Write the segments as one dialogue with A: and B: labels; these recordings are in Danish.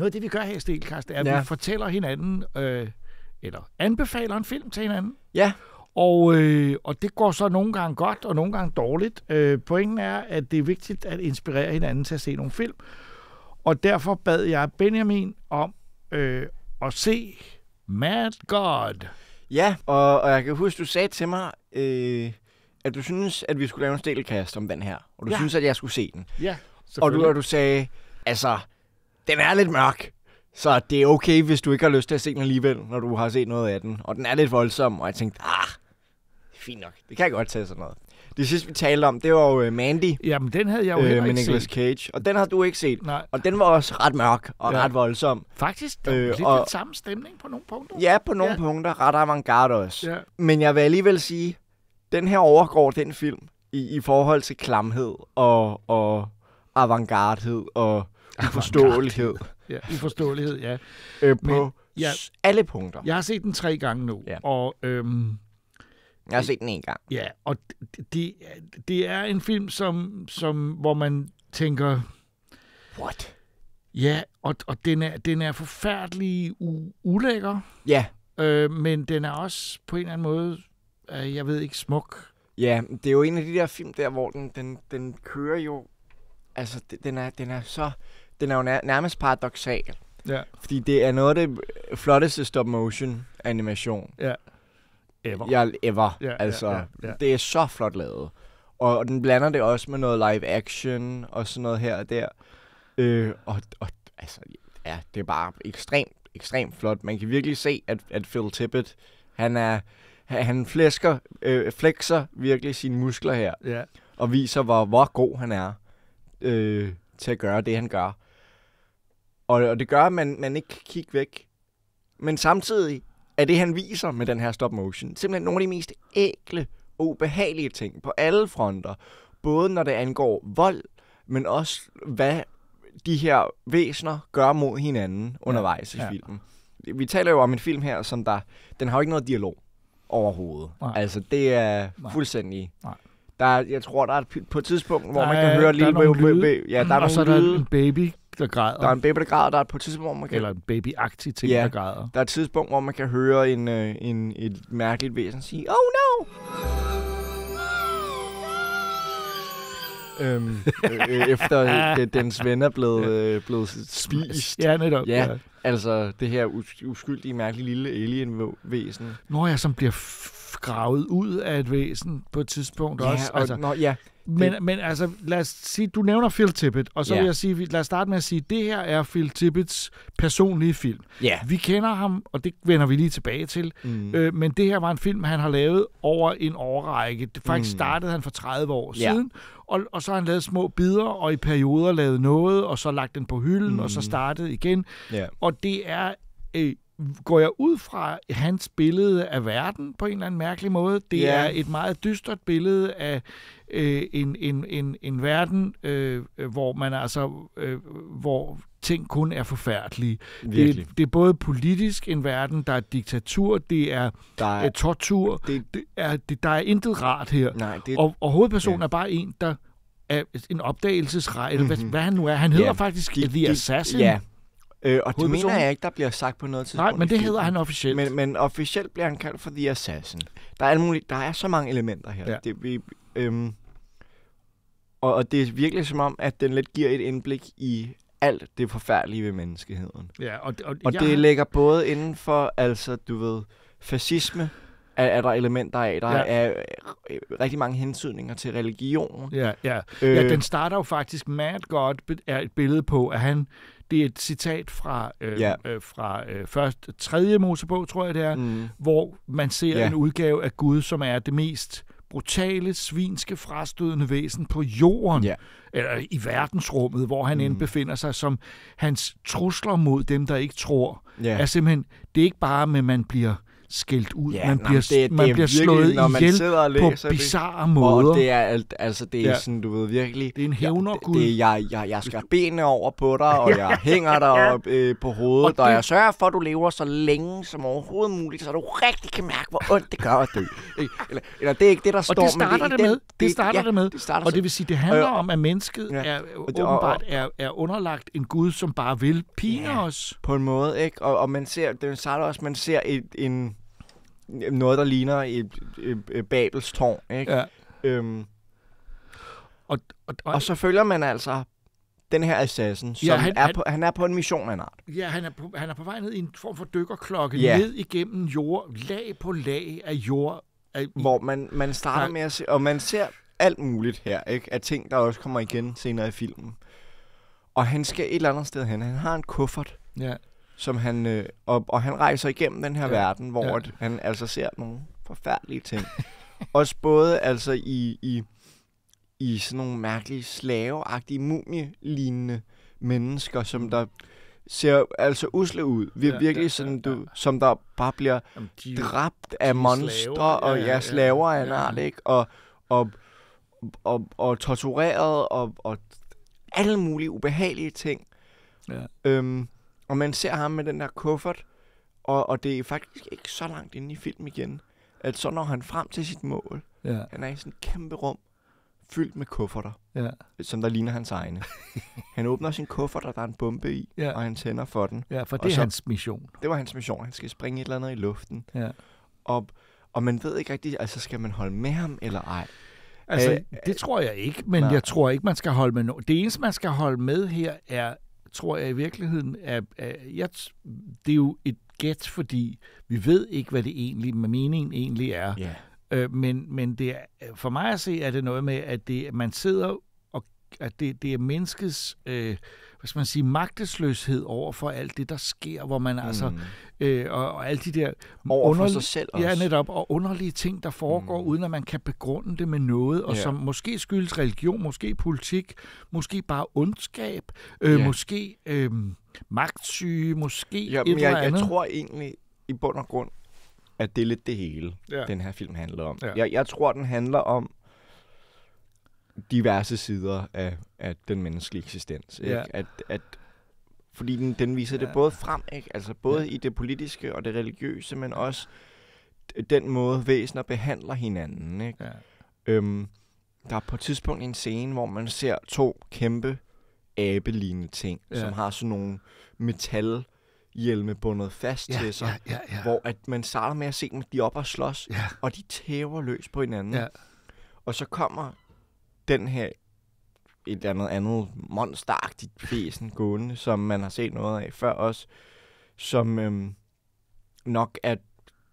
A: noget af det, vi gør her i Stelkast, er, at ja. vi fortæller hinanden, øh, eller anbefaler en film til hinanden. Ja. Og, øh, og det går så nogle gange godt, og nogle gange dårligt. Øh, pointen er, at det er vigtigt at inspirere hinanden til at se nogle film. Og derfor bad jeg Benjamin om øh, at se Mad God. Ja, og, og jeg kan huske, du sagde til mig, øh,
B: at du synes, at vi skulle lave en stelkast om den her. Og du ja. synes, at jeg skulle se den. Ja, og du, og du sagde, altså, den er lidt mørk. Så det er okay, hvis du ikke har lyst til at se den alligevel, når du har set noget af den. Og den er lidt voldsom, og jeg tænkte, ah, fint nok. Det kan jeg godt tage sådan noget. Det sidste, vi talte om, det var jo øh, Mandy. Jamen, den havde jeg jo øh, ikke Nicolas set. Cage. Og den har du ikke set. Nej. Og den var også ret mørk og ja. ret voldsom. Faktisk, det var øh, lidt og... den samme
A: stemning på nogle punkter.
B: Ja, på nogle ja. punkter. Ret avantgarde også. Ja. Men jeg vil alligevel sige, den her overgår den film i, i forhold til klamhed og, og avantgardhed
A: og Uforståelighed. Ja, uforståelighed, ja. Øh, på Men, ja, alle punkter. Jeg har set den tre gange nu, ja. og... Øhm, jeg har set den en gang. Ja, og det, det de er en film, som, som, hvor man tænker... What? Ja, og, og den, er, den er forfærdelig u- ulækker. Ja. Øh, men den er også på en eller anden måde, øh, jeg ved ikke, smuk.
B: Ja, det er jo en af de der film der, hvor den, den, den kører jo...
A: Altså, den er, den er
B: så den er jo nærmest paradoxal. Ja. Fordi det er noget af det flotteste stop-motion animation. Ja. Ever. Ja, ever. Ja, altså, ja, ja, ja. det er så flot lavet. Og, og den blander det også med noget live action og sådan noget her og der. Øh, og, og altså, ja, det er bare ekstremt, ekstremt flot. Man kan virkelig se, at, at Phil Tippett, han er, han flæsker, øh, flexer virkelig sine muskler her. Ja. Og viser, hvor, hvor god han er øh, til at gøre det, han gør. Og, og det gør, at man, man ikke kan kigge væk. Men samtidig er det, han viser med den her stop motion, simpelthen nogle af de mest ægle og ubehagelige ting på alle fronter. Både når det angår vold, men også hvad de her væsener gør mod hinanden undervejs ja. i filmen. Vi taler jo om en film her, som der, den har jo ikke noget dialog overhovedet. Nej. Altså, det er Nej. fuldstændig... Nej. Der er, jeg tror, der er et, på et tidspunkt, hvor er, man kan høre lige... Der er nogle lyde, ja, der er og så er der en
A: baby, der græder. Der er en
B: baby, der græder, der er på et tidspunkt, hvor man kan... Eller en babyagtig ting, yeah. der græder. der er et tidspunkt, hvor man kan høre en, øh, en, et mærkeligt væsen sige, oh no! øhm, øh, øh efter øh, dens ven er blevet, øh, blevet spist. Ja, netop. Ja, ja. altså det her us- uskyldige, mærkelige lille alien-væsen.
A: Når jeg som bliver gravet ud af et væsen på et tidspunkt ja, også. Og, altså, nå, ja, men, men altså, lad os sige, du nævner Phil Tippett, og så ja. vil jeg sige, lad os starte med at sige, det her er Phil Tippets personlige film. Ja. Vi kender ham, og det vender vi lige tilbage til, mm. øh, men det her var en film, han har lavet over en årrække. Det faktisk mm. startede han for 30 år ja. siden, og, og så har han lavet små bidder, og i perioder lavet noget, og så lagt den på hylden, mm. og så startede igen. Ja. Og det er øh, går jeg ud fra hans billede af verden på en eller anden mærkelig måde. Det yeah. er et meget dystert billede af øh, en, en, en, en verden, øh, øh hvor man altså, øh, hvor ting kun er forfærdelige. Det, det er både politisk en verden, der er diktatur, det er, der er øh, tortur, det, det er, det, der er intet rart her. Nej, det, og, og hovedpersonen ja. er bare en, der er en opdagelsesrejse, mm-hmm. hvad, mhm. hvad han nu er. Han hedder yeah. faktisk de, The Assassin. Ja, Øh, og det mener jeg ikke, der bliver sagt på noget tidspunkt. Nej, men det hedder han
B: officielt. Men, men officielt bliver han kaldt for The Assassin. Der er, muligt, der er så mange elementer her. Ja. Det, vi, øhm, og, og det er virkelig som om, at den lidt giver et indblik i alt det forfærdelige ved menneskeheden. Ja, og, og, og det jeg... ligger både inden for, altså du ved, fascisme, er, er der elementer af. Der ja. er øh, rigtig mange
A: hensynninger til religion. Ja, ja. Øh, ja, den starter jo faktisk mad godt, er et billede på, at han det er et citat fra, øh, yeah. øh, fra øh, først tredje Mosebog, tror jeg det er, mm. hvor man ser yeah. en udgave af Gud, som er det mest brutale, svinske, frastødende væsen på jorden, yeah. eller i verdensrummet, hvor han mm. end befinder sig, som hans trusler mod dem, der ikke tror, yeah. er simpelthen, det er ikke bare, at man bliver skældt ud. Ja, man nej, bliver, det, man det bliver virkelig, slået når man ihjel sidder og på bizarre det. måder. Og det er,
B: alt, altså, det er ja. sådan, du ved virkelig... Det er en hævnergud. Det, det, jeg, jeg, jeg skærer benene over på dig, og jeg hænger dig ja. op, øh, på hovedet, og, det... og jeg sørger for, at du lever så længe som overhovedet muligt, så du rigtig kan mærke, hvor ondt det gør at dø. eller, eller det er ikke det, der står, og det starter men det, det med. det, det starter ja, det med.
A: Det starter og det vil sige, det handler øh, om, at mennesket ja. er, åbenbart er, er underlagt en Gud, som bare vil pine os. På en måde, ikke? Og, og man ser, det starter også, man
B: ser et, en noget, der ligner et, et, et Babels tårn, ikke? Ja. Øhm, og, og, og, og så følger man altså den her assassin, som ja, han, er, på, han er på en mission af en art.
A: Ja, han er, på, han er på vej ned i en form for dykkerklokke, ja. ned
B: igennem jord, lag på lag af jord. Af, Hvor man, man starter ja. med at se, og man ser alt muligt her, ikke? Af ting, der også kommer igen senere i filmen. Og han skal et eller andet sted hen. Han har en kuffert. Ja som han, øh, og, og han rejser igennem den her ja. verden, hvor ja. han altså ser nogle forfærdelige ting. Også både altså i, i, i sådan nogle mærkelige slaveagtige mumielignende mennesker, som mm. der ser altså usle ud. Vi er ja, virkelig ja, sådan, du, ja, ja. som der bare bliver Jamen, de, dræbt af monstre slaver. og ja, ja, slaver af en art, ikke? Og, og, og, og tortureret og, og alle mulige ubehagelige ting. Ja. Øhm, og man ser ham med den der kuffert, og, og det er faktisk ikke så langt inde i film igen, at så når han frem til sit mål. Ja. Han er i sådan et kæmpe rum, fyldt med kufferter, ja. som der ligner hans egne. han åbner sin kuffert, og der er en bombe i, ja. og han tænder for den. Ja, for det er så, er hans mission. Det var hans mission. Han skal springe et eller andet i luften. Ja. Og, og man ved ikke rigtigt, altså skal man holde med ham eller ej?
A: Altså, Æh, det tror jeg ikke, men nej. jeg tror ikke, man skal holde med nogen. Det eneste, man skal holde med her, er tror jeg i virkeligheden, at, at jeg, det er jo et gæt, fordi vi ved ikke, hvad det egentlig, med meningen egentlig er. Ja. Øh, men men det er, for mig at se, er det noget med, at det, man sidder og at det, det er menneskets øh, hvad skal man sige, magtesløshed over for alt det, der sker, hvor man altså, mm. altså, øh, og, og alle de der over underlige, sig selv også. Ja, netop, og underlige ting, der foregår, mm. uden at man kan begrunde det med noget, og ja. som måske skyldes religion, måske politik, måske bare ondskab, øh, ja. måske øh, magtsyge, måske ja, men et jeg, eller andet. Jeg
B: tror egentlig, i bund og grund, at det er lidt det hele, ja. den her film handler om. Ja. Jeg, jeg tror, den handler om diverse sider af, af den menneskelige eksistens. Ikke? Ja. At, at, fordi den, den viser ja. det både frem, ikke? altså både ja. i det politiske og det religiøse, men også den måde, væsener behandler hinanden. Ikke? Ja. Øhm, der er på et tidspunkt en scene, hvor man ser to kæmpe abelignende ting, ja. som har sådan nogle metal hjelme bundet fast ja, til sig, ja, ja, ja. hvor at man starter med at se dem, de op og slås, ja. og de tæver løs på hinanden. Ja. Og så kommer den her et eller andet andet monsteragtigt fesen gående, som man har set noget af før også, som øhm, nok er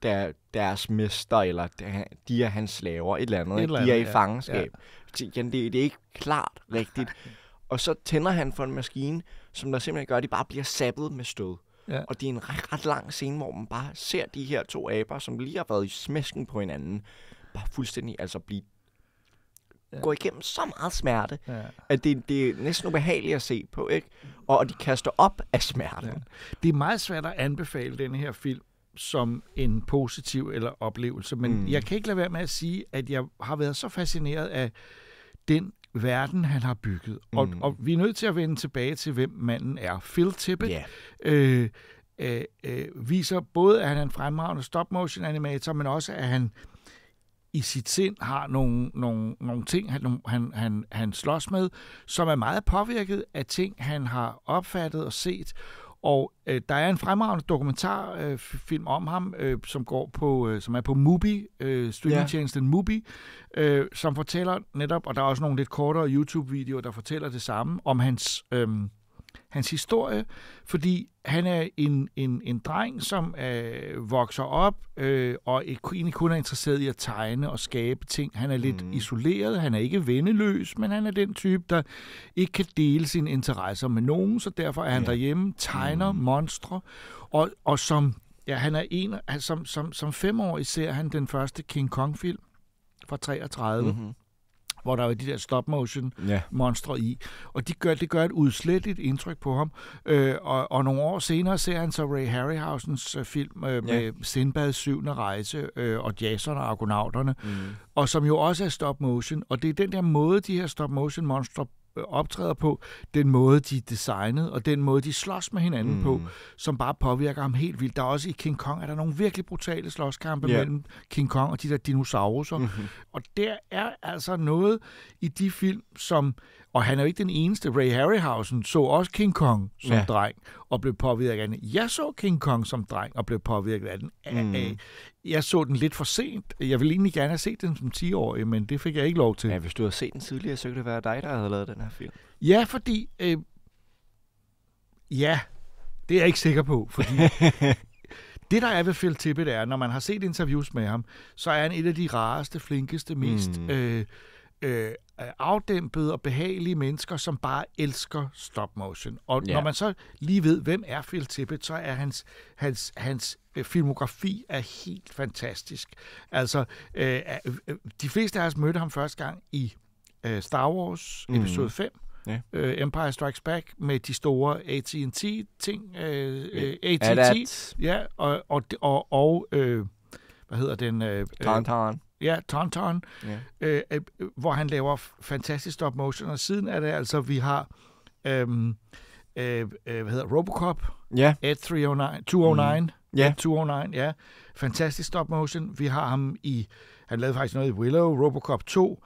B: der, deres mester, eller der, de er hans slaver, et eller andet. Et eller andet de er i fangenskab. Ja. Igen, det, det er ikke klart rigtigt. Og så tænder han for en maskine, som der simpelthen gør, at de bare bliver sappet med stød. Ja. Og det er en ret, ret lang scene, hvor man bare ser de her to aber, som lige har været i smæsken på hinanden, bare fuldstændig altså blive
A: ja. går igennem så meget smerte, ja.
B: at det, det er næsten ubehageligt at se på, ikke?
A: Og, og de kaster op af smerten. Ja. Det er meget svært at anbefale den her film som en positiv eller oplevelse, men mm. jeg kan ikke lade være med at sige, at jeg har været så fascineret af den verden, han har bygget. Mm. Og, og vi er nødt til at vende tilbage til, hvem manden er. Phil Tippett yeah. øh, øh, øh, viser både, at han er en fremragende stop-motion animator, men også, at han i sit sind har nogle, nogle, nogle ting, han, han, han, han slås med, som er meget påvirket af ting, han har opfattet og set. Og øh, der er en fremragende dokumentarfilm øh, om ham, øh, som går på, øh, som er på Mubi, øh, streamingtjenesten yeah. Mubi, øh, som fortæller netop, og der er også nogle lidt kortere YouTube-videoer, der fortæller det samme om hans øh, hans historie, fordi han er en, en, en dreng, som øh, vokser op øh, og egentlig kun er interesseret i at tegne og skabe ting. Han er lidt mm. isoleret, han er ikke venneløs, men han er den type, der ikke kan dele sine interesser med nogen, så derfor er han ja. derhjemme, tegner mm. monstre, og, og som, ja, han er en, som, som, som femårig ser han den første King Kong-film fra 33. Mm-hmm hvor der er de der stop-motion-monstre ja. i. Og de gør, det gør et udsletteligt indtryk på ham. Øh, og, og nogle år senere ser han så Ray Harryhausens øh, film øh, med yeah. syvende rejse øh, og Jason og Argonauterne, mm. og som jo også er stop-motion. Og det er den der måde, de her stop-motion-monstre Øh, optræder på, den måde, de er designet, og den måde, de slås med hinanden mm. på, som bare påvirker ham helt vildt. Der er også i King Kong, er der nogle virkelig brutale slåskampe yeah. mellem King Kong og de der dinosaurer. Mm-hmm. Og der er altså noget i de film, som og han er jo ikke den eneste. Ray Harryhausen så også King Kong som ja. dreng og blev påvirket af den. Jeg så King Kong som dreng og blev påvirket af den. Mm. Jeg så den lidt for sent. Jeg ville egentlig gerne have set den som 10-årig, men det fik jeg ikke lov til. Ja, hvis du havde set den tidligere, så kunne det være dig, der havde lavet den her film. Ja, fordi... Øh, ja, det er jeg ikke sikker på, fordi... Det, der er ved Phil Tippett, er, når man har set interviews med ham, så er han et af de rareste, flinkeste, mest mm. øh, øh, afdæmpede og behagelige mennesker, som bare elsker stop motion. Og ja. når man så lige ved, hvem er Phil Tippett, så er hans, hans, hans øh, filmografi er helt fantastisk. Altså, øh, øh, øh, de fleste af os mødte ham første gang i øh, Star Wars mm. episode 5, Yeah. Empire Strikes Back med de store AT&T ting, yeah. AT&T, ja, og, og, og, og øh, hvad hedder den? Øh, Tarn. Ja, Tonton, ja. Øh, øh, hvor han laver fantastisk stop motion, og siden er det altså, vi har øhm, øh, øh, hvad hedder Robocop, ja. Ed 309, 209, mm. ja. 209, ja. Fantastisk stop motion. Vi har ham i, han lavede faktisk noget i Willow, Robocop 2,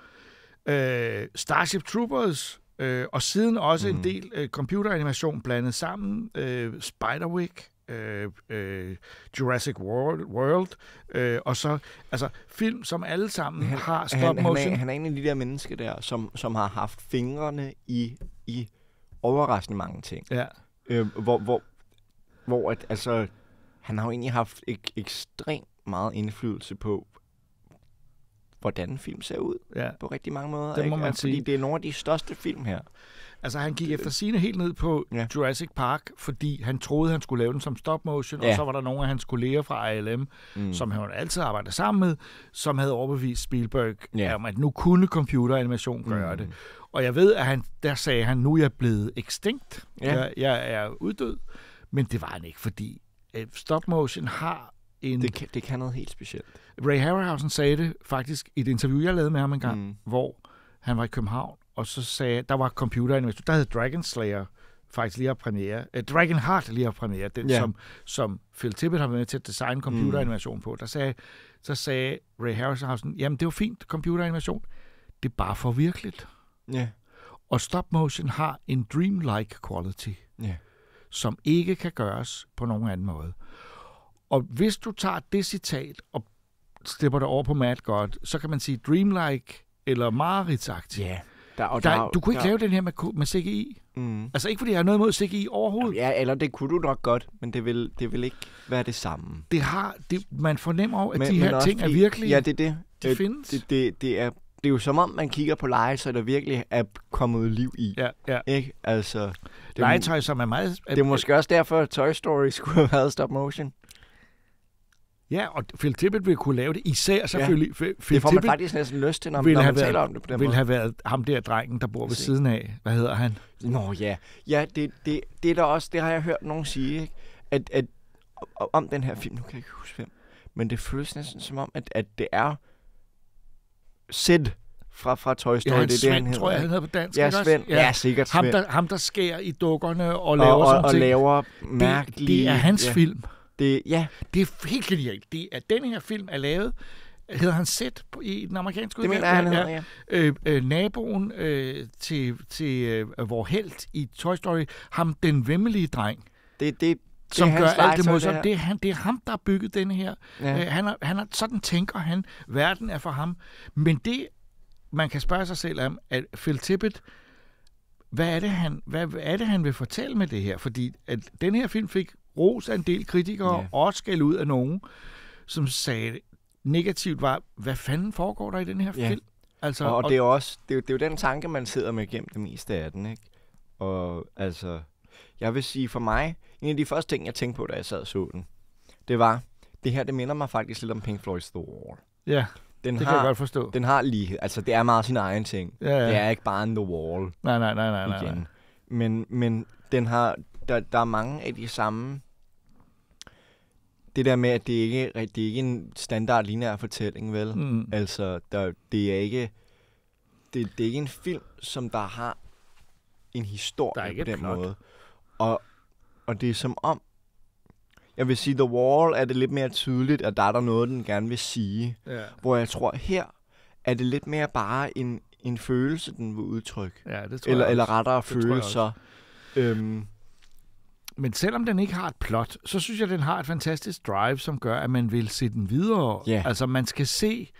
A: øh, Starship Troopers, øh, og siden også mm. en del øh, computeranimation blandet sammen, øh, Spiderwick, Øh, øh, Jurassic World, World øh, og så altså film, som alle sammen han, har stop han, motion. Han er, han er en
B: af de der mennesker der, som, som har haft fingrene i, i overraskende mange ting. Ja. Øh, hvor, hvor, hvor at, altså, han har jo egentlig haft ek,
A: ekstremt
B: meget indflydelse på, hvordan film ser ud ja. på rigtig mange måder. Det må ikke? man altså, sige. Fordi det
A: er nogle af de største film her. Altså han gik efter sine helt ned på ja. Jurassic Park, fordi han troede, han skulle lave den som stop motion, ja. og så var der nogle af hans kolleger fra ILM, mm. som han altid arbejdede sammen med, som havde overbevist Spielberg ja. om, at nu kunne computeranimation gøre mm. det. Og jeg ved, at han, der sagde han, nu er jeg blevet ekstinkt. Ja. Jeg, jeg er uddød. Men det var han ikke, fordi øh, stop motion har en... Det kan, det kan noget helt specielt. Ray Harryhausen sagde det faktisk i et interview, jeg lavede med ham en gang, mm. hvor han var i København, og så sagde, der var computer der hed Dragon Slayer faktisk lige at premiere. Äh, Dragon Heart lige at premiere, den yeah. som, som Phil Tippett har været med til at designe computeranimation mm. på. Der sagde, så sagde Ray Harryhausen, jamen det var fint, computeranimation. Det er bare for virkeligt. Ja. Og stop motion har en dreamlike quality, ja. som ikke kan gøres på nogen anden måde. Og hvis du tager det citat og slipper det over på Mad God, så kan man sige dreamlike eller mareridtsagtigt. Ja. Der, og der, der, du kunne ikke der, lave den her med, med CGI. Mm. Altså ikke fordi jeg har noget imod
B: CGI overhovedet. Ja, eller det kunne du nok godt, men det vil, det vil ikke være det samme.
A: Det har, det, man fornemmer jo, at men, de her ting fordi, er virkelig. Ja, det
B: er det. De øh, findes. Det, det, det, er, det er jo som om, man kigger på legetøj, der virkelig er kommet liv i. Ja, ja. Ikke? Altså, det legetøj, som er meget... Det er måske også derfor, at Toy Story skulle have været stop motion.
A: Ja, og Phil Tippett ville kunne lave det, især selvfølgelig. Ja, Phil det får man Tippett faktisk næsten lyst til, når, når man taler været, om det på den ville måde. have været ham der drengen, der bor ved siden af. Hvad hedder han? Nå ja,
B: ja det, det, det er der også, det har jeg hørt nogen sige, ikke? At, at, om den her film, nu kan jeg ikke huske hvem, men det føles næsten som om, at, at det er Sid fra, fra Toy Story. Ja, det er Svend, den tror jeg, han hedder på dansk. Ja, Svend. Ja. ja, sikkert Svend. Ham
A: der, ham, der skærer i dukkerne og laver og, og, og ting. laver mærkelige... Det, det er hans ja. film. Det, ja. det er helt genialt. Det er, den her film er lavet hedder han set i den amerikanske udgave? Det mener han, hedder, ja. Øh, øh, naboen øh, til, til øh, vor held i Toy Story, ham den vemmelige dreng. Det, det, det som gør alt det modsatte. Det, det, han, det er ham, der har bygget den her. Ja. Øh, han er, han er, sådan tænker han. Verden er for ham. Men det, man kan spørge sig selv om, at Phil Tippett, hvad er det, han, hvad, hvad er det, han vil fortælle med det her? Fordi at den her film fik ros af en del kritikere, ja. og skæld ud af nogen, som sagde negativt var, hvad fanden foregår der i den her ja. film? Altså, og, og, og det er
B: også det er, det er jo den tanke, man sidder med gennem det meste af den, ikke? Og altså, jeg vil sige for mig, en af de første ting, jeg tænkte på, da jeg sad og så den, det var, det her, det minder mig faktisk lidt om Pink Floyd's The Wall. Ja, den det har, kan jeg godt forstå. Den har lighed, altså det er meget sin egen ting. Ja, ja. Det er ikke bare en The Wall. Nej, nej, nej, nej, igen. nej. nej. Men, men den har, der, der er mange af de samme det der med, at det ikke det er ikke en standard lineær fortælling, vel? Mm. Altså, der, det er ikke det, det er ikke en film, som der har en historie der er ikke på den plot. måde. Og, og det er som om, jeg vil sige, The Wall er det lidt mere tydeligt, at der er der noget, den gerne vil sige. Ja. Hvor jeg tror, her er det lidt mere bare en,
A: en følelse, den vil udtrykke. Ja, det tror eller, jeg også. Eller rettere det følelser. Øhm, men selvom den ikke har et plot, så synes jeg, den har et fantastisk drive, som gør, at man vil se den videre. Yeah. Altså, man skal se,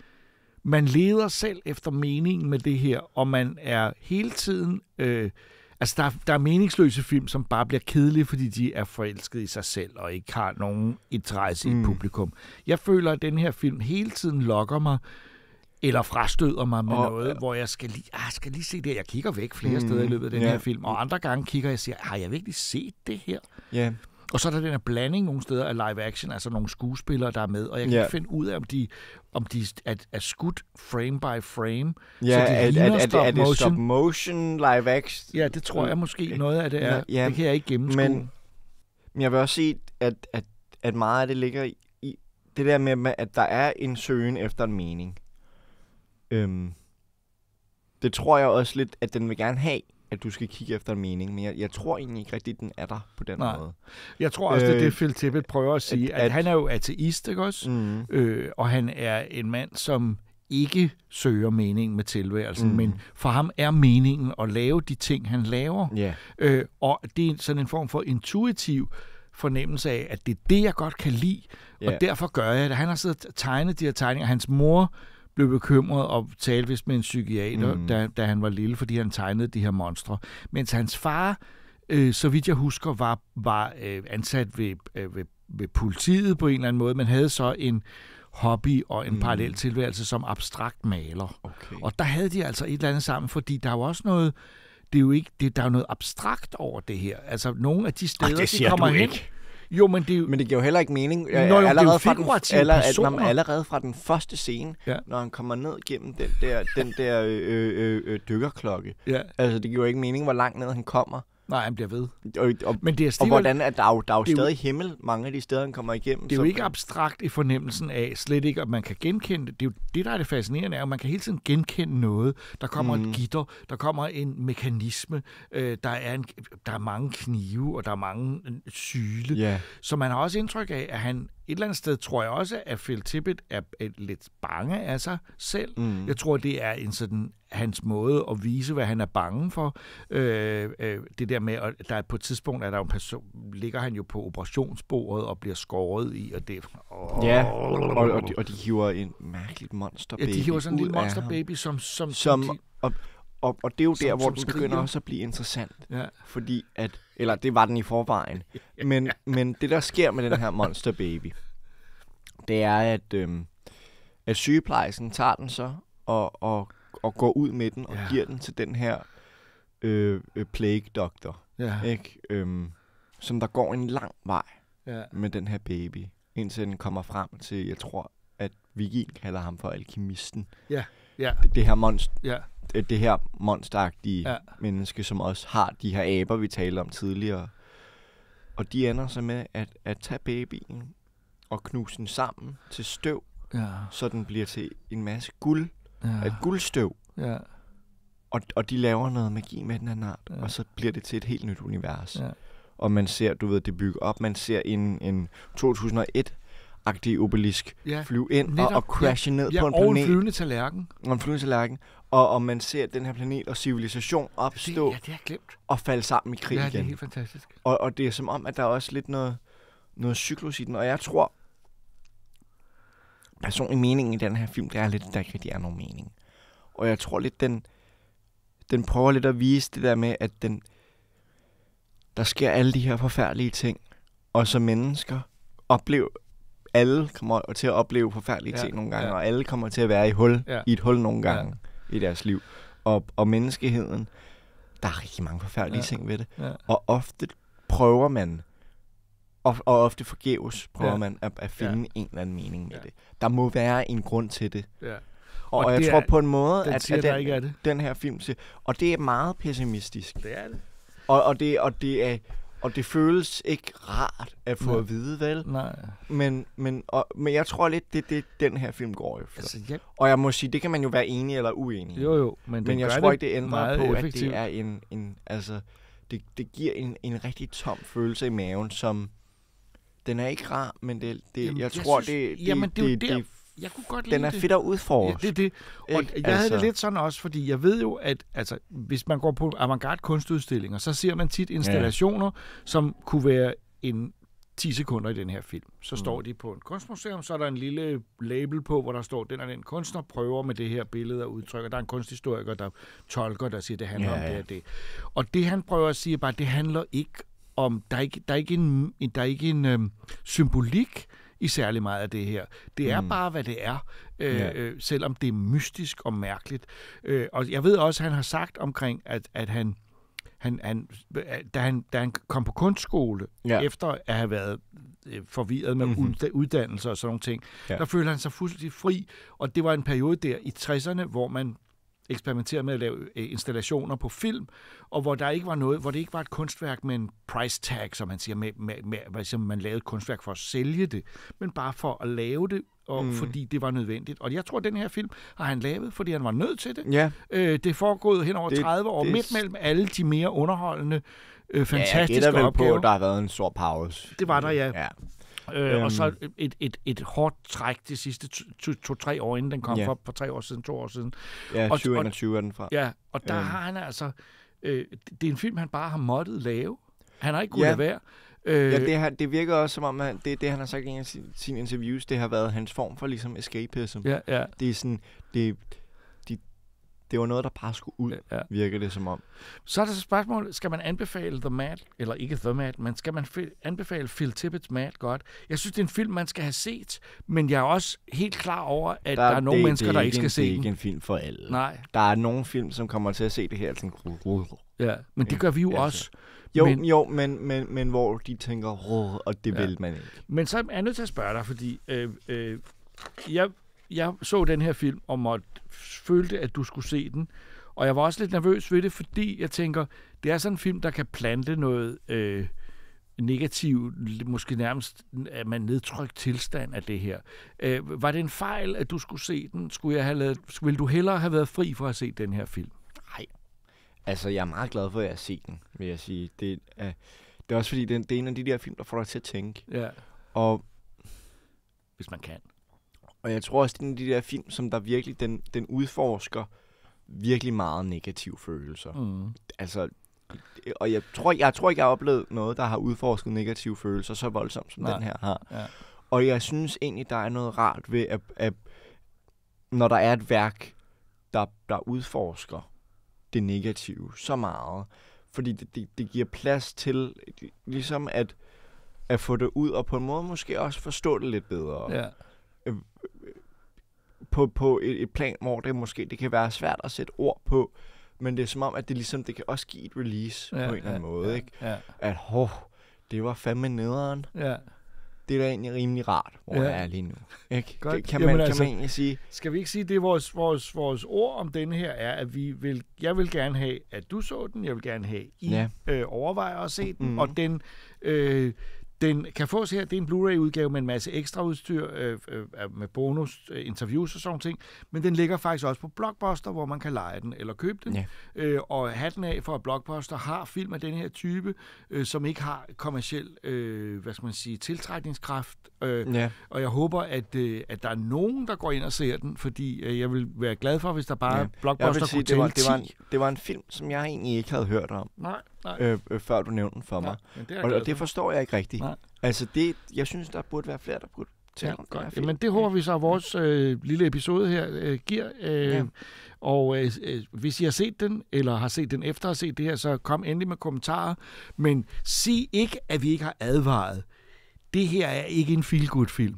A: man leder selv efter meningen med det her, og man er hele tiden... Øh, altså, der, der er meningsløse film, som bare bliver kedelige, fordi de er forelskede i sig selv, og ikke har nogen interesse mm. i publikum. Jeg føler, at den her film hele tiden lokker mig eller frastøder mig med og, noget, ja. Øh, hvor jeg skal lige, ah, skal lige se det. Jeg kigger væk flere mm, steder i løbet af den ja. her film, og andre gange kigger jeg og siger, har jeg virkelig set det her? Ja. Og så er der den her blanding nogle steder af live action, altså nogle skuespillere, der er med, og jeg kan yeah. finde ud af, om de, om de er, er skudt frame by frame. Ja, yeah, så det er, er, er, stop er, er det stop motion live action? Ja, det tror jeg måske øh, noget af det er. Ja, det kan jeg ikke gennemskue. Men,
B: men jeg vil også sige, at, at, at meget af det ligger i det der med, at der er en søgen efter en mening. Øhm, det tror jeg også lidt, at den vil gerne have, at du skal kigge efter en mening, men jeg, jeg tror egentlig ikke rigtigt, at den er der på den Nej. måde. Jeg tror også, øh, det er øh, det,
A: Phil Tippett prøver at sige, at, at, at han er jo ateist, ikke også? Mm. Øh, og han er en mand, som ikke søger mening med tilværelsen, mm. men for ham er meningen at lave de ting, han laver. Yeah. Øh, og det er sådan en form for intuitiv fornemmelse af, at det er det, jeg godt kan lide, yeah. og derfor gør jeg det. Han har siddet og tegnet de her tegninger. Hans mor blev bekymret og talte vist med en psykiater, mm. da, da han var lille, fordi han tegnede de her monstre. Mens hans far, øh, så vidt jeg husker, var, var øh, ansat ved, øh, ved, ved politiet på en eller anden måde, men havde så en hobby og en mm. parallel tilværelse som abstrakt maler. Okay. Og der havde de altså et eller andet sammen, fordi der var også noget, det er jo ikke, det, der er noget abstrakt over det her. Altså nogle af de steder, Ach, det de kommer hen, ikke
B: jo, men det, men det giver jo heller ikke mening.
A: Nå, jo, allerede, det er jo fra den, aller, personer. allerede
B: fra den første scene, ja. når han kommer ned gennem den der, den der øh, øh, øh, øh dykkerklokke. Ja. Altså, det giver jo ikke mening, hvor langt ned han kommer. Nej, han bliver ved. Og, og, Men det er stivel, og hvordan er der, jo, der er jo det stadig jo, himmel mange af de steder, han kommer igennem. Det er jo ikke
A: abstrakt i fornemmelsen af slet ikke, at man kan genkende det. Det er jo det, der er det fascinerende, er, at man kan hele tiden genkende noget. Der kommer mm. et mhm. gitter, der kommer en mekanisme, øh, der, er en, der er mange knive, og der er mange øh, syle. Yeah. Så man har også indtryk af, at han et eller andet sted tror jeg også, at Phil Tippett er lidt bange af sig selv. Mm. Jeg tror, det er en sådan hans måde at vise, hvad han er bange for. Øh, øh, det der med, at der er på et tidspunkt er der en person, ligger han jo på operationsbordet og bliver skåret i, og det... Oh, ja, og, og, de,
B: og de hiver en mærkelig monsterbaby
A: Ja, de hiver sådan en lille monsterbaby, som... Som, som de,
B: og, og, og det er jo som, der, hvor som den begynder også at blive interessant. Ja. Fordi at... Eller det var den i forvejen. Men, men det, der sker med den her monsterbaby, det er, at, øh, at sygeplejersken tager den så og, og og går ud med den og ja. giver den til den her øh, øh, plague doctor, ja. ikke? Øhm, som der går en lang vej ja. med den her baby, indtil den kommer frem til, jeg tror, at Vigil kalder ham for alkemisten. Ja, ja. Det, det her monster. Ja det, det her monsteragtige ja. menneske, som også har de her aber, vi talte om tidligere. Og de ender så med at, at tage babyen og knuse den sammen til støv, ja. så den bliver til en masse guld, ja. et guldstøv. Ja. Og, og de laver noget magi med den anden art, ja. og så bliver det til et helt nyt univers. Ja. Og man ser, du ved, det bygger op. Man ser en, en 2001 agtig obelisk ja, flyve ind netop, og, og crashe ja, ned ja, på en og planet. Og en flyvende tallerken. Og en flyvende tallerken. Og, og man ser den her planet og civilisation opstå det, ja, det har glemt. og falde sammen i krig ja, igen. det er helt fantastisk. Og, og det er som om, at der er også lidt noget, noget cyklus i den. Og jeg tror, personlig mening i den her film, det er lidt, der ikke rigtig er nogen mening. Og jeg tror lidt, den, den prøver lidt at vise det der med, at den, der sker alle de her forfærdelige ting, og så mennesker oplever, alle kommer til at opleve forfærdelige ja, ting nogle gange, ja. og alle kommer til at være i, hul, ja. i et hul nogle gange ja. i deres liv. Og, og menneskeheden, der er rigtig mange forfærdelige ja. ting ved det. Ja. Og ofte prøver man og, og ofte forgæves prøver ja. man at, at finde ja. en eller anden mening med ja. det. Der må være en grund til det. Ja. Og, og jeg tror er, på en måde, den at, siger, at den, ikke er det. den her film siger... Og det er meget pessimistisk. Det er det. Og, og, det, og, det, er, og det føles ikke rart at få ja. at vide, vel? Nej. Men, men, og, men jeg tror lidt, det er det, den her film går efter. Altså, jeg... Og jeg må sige, det kan man jo være enig eller uenig i. Jo, jo. Men, men jeg tror ikke, det ændrer på, effektiv. at det er en... en altså, det, det giver en, en rigtig tom følelse i maven, som den er ikke rar, men det, det, jamen, jeg, jeg tror, synes, det, det, jamen, det, det, det, det, det jeg kunne godt lide den er fedt at udfordre. Ja, det, det. Og ikke? jeg altså... havde det altså-
A: lidt sådan også, fordi jeg ved jo, at altså, hvis man går på avantgarde kunstudstillinger, så ser man tit installationer, ja. som kunne være en 10 sekunder i den her film. Så mm. står de på en kunstmuseum, så er der en lille label på, hvor der står, den er den kunstner prøver med det her billede og og Der er en kunsthistoriker, der tolker, der siger, det handler ja, om det og det. Og det han prøver at sige, bare, det handler ikke om, der er ikke, der er ikke en, der er ikke en øhm, symbolik i særlig meget af det her. Det er mm. bare, hvad det er, øh, yeah. øh, selvom det er mystisk og mærkeligt. Øh, og jeg ved også, at han har sagt omkring, at, at han, han, han, øh, da, han, da han kom på kunstskole, yeah. efter at have været øh, forvirret med mm-hmm. uddannelse og sådan nogle ting, yeah. der følte han sig fuldstændig fri. Og det var en periode der i 60'erne, hvor man eksperimenterede med at lave øh, installationer på film, og hvor der ikke var noget, hvor det ikke var et kunstværk med en price tag, som man siger, med, med, med, med man lavede et kunstværk for at sælge det, men bare for at lave det og mm. fordi det var nødvendigt. Og jeg tror, at den her film har han lavet, fordi han var nødt til det. Ja. Øh, det er foregået hen over det, 30 år, det... midt mellem alle de mere underholdende, øh, fantastiske ja, opgaver. på, der har været en stor pause. Det var der, ja. ja. Øh, øhm. Og så øhm. et, et, et hårdt træk de sidste to-tre to, to, år, inden den kom ja. for, for tre år siden, to år siden. Ja, 2021 er den fra. Ja, og der øhm. har han altså... Øh, det er en film, han bare har måttet lave. Han har ikke
B: kunnet ja. være. Øh, ja, det, har, det virker også som om, at det, det han har sagt i en af sine interviews, det har været hans form for ligesom escapism. Ja, ja. Det er sådan, det, det var noget, der
A: bare skulle ud, ja. virker det som om. Så er der så spørgsmålet, skal man anbefale The Mad, eller ikke The Mad, men skal man anbefale Phil Tippett's Mad godt? Jeg synes, det er en film, man skal have set, men jeg er også helt klar over, at der, der er nogle det, mennesker, det der ikke skal en, se den. Det er ikke
B: en film for alle. Nej. Der er nogle film, som kommer til at se det her, sådan, altså Ja, men det gør vi jo ja, også. Jo, men, jo men, men, men hvor de tænker, og det ja. vil man ikke.
A: Men så er jeg nødt til at spørge dig, fordi øh, øh, jeg jeg så den her film og måtte, følte, at du skulle se den. Og jeg var også lidt nervøs ved det, fordi jeg tænker, det er sådan en film, der kan plante noget øh, negativt, måske nærmest at man nedtrykt tilstand af det her. Øh, var det en fejl, at du skulle se den? Skulle jeg have lavet, ville du hellere have været fri for at se den her
B: film? Nej. Altså, jeg er meget glad for, at jeg har set den, vil jeg sige. Det, er, uh, øh, det er også fordi, det, det er en af de der film, der får dig til at tænke. Ja. Og hvis man kan. Og jeg tror også, det er en af de der film, som der virkelig, den, den udforsker virkelig meget negative følelser. Mm. Altså, og jeg tror, jeg tror ikke, jeg har oplevet noget, der har udforsket negative følelser så voldsomt, som Nej. den her har. Ja. Og jeg synes egentlig, der er noget rart ved, at, at når der er et værk, der, der udforsker det negative så meget, fordi det, det, det giver plads til ligesom at, at få det ud, og på en måde måske også forstå det lidt bedre. Ja. Øh, på, på et, et plan, hvor det måske det kan være svært at sætte ord på, men det er som om, at det ligesom, det kan også give et release ja, på en ja, eller anden måde, ja, ikke? Ja. At, hov, det var fandme nederen. Ja. Det er da egentlig rimelig rart, hvor ja. jeg er lige nu. Ikke? Godt. Det, kan, man, Jamen, kan altså, man
A: egentlig sige... Skal vi ikke sige, det er vores, vores, vores ord om denne her, er, at vi vil, jeg vil gerne have, at du så den, jeg vil gerne have, I ja. øh, overvejer at se den, mm-hmm. og den... Øh, den kan fås her, det er en Blu-ray-udgave med en masse ekstra udstyr, øh, øh, med bonus, øh, interviews og sådan ting, men den ligger faktisk også på Blockbuster, hvor man kan lege den eller købe den. Ja. Øh, og hatten af for, at Blockbuster har film af den her type, øh, som ikke har kommersiel, øh, hvad skal man sige, tiltrækningskraft Øh, ja. Og jeg håber, at, øh, at der er nogen, der går ind og ser den, fordi øh, jeg vil være glad for, hvis der bare ja. blockbuster sige, kunne det var, det, var en,
B: det var en film, som jeg egentlig ikke havde hørt om, nej, nej. Øh, øh, før du nævnte den for nej, mig. Det og, og det forstår jeg ikke rigtigt. Nej. Altså, det, jeg synes, der burde være flere, der burde tale ja, om godt. Jamen, det
A: håber vi så, at vores øh, lille episode her øh, giver. Øh, ja. Og øh, øh, hvis I har set den, eller har set den efter at have set det her, så kom endelig med kommentarer. Men sig ikke, at vi ikke har advaret det her er ikke en feel-good-film.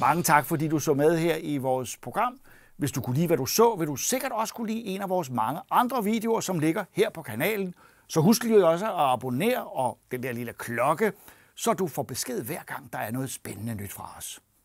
A: Mange tak, fordi du så med her i vores program. Hvis du kunne lide, hvad du så, vil du sikkert også kunne lide en af vores mange andre videoer, som ligger her på kanalen. Så husk lige også at abonnere og den der lille klokke, så du får besked hver gang, der er noget spændende nyt fra os.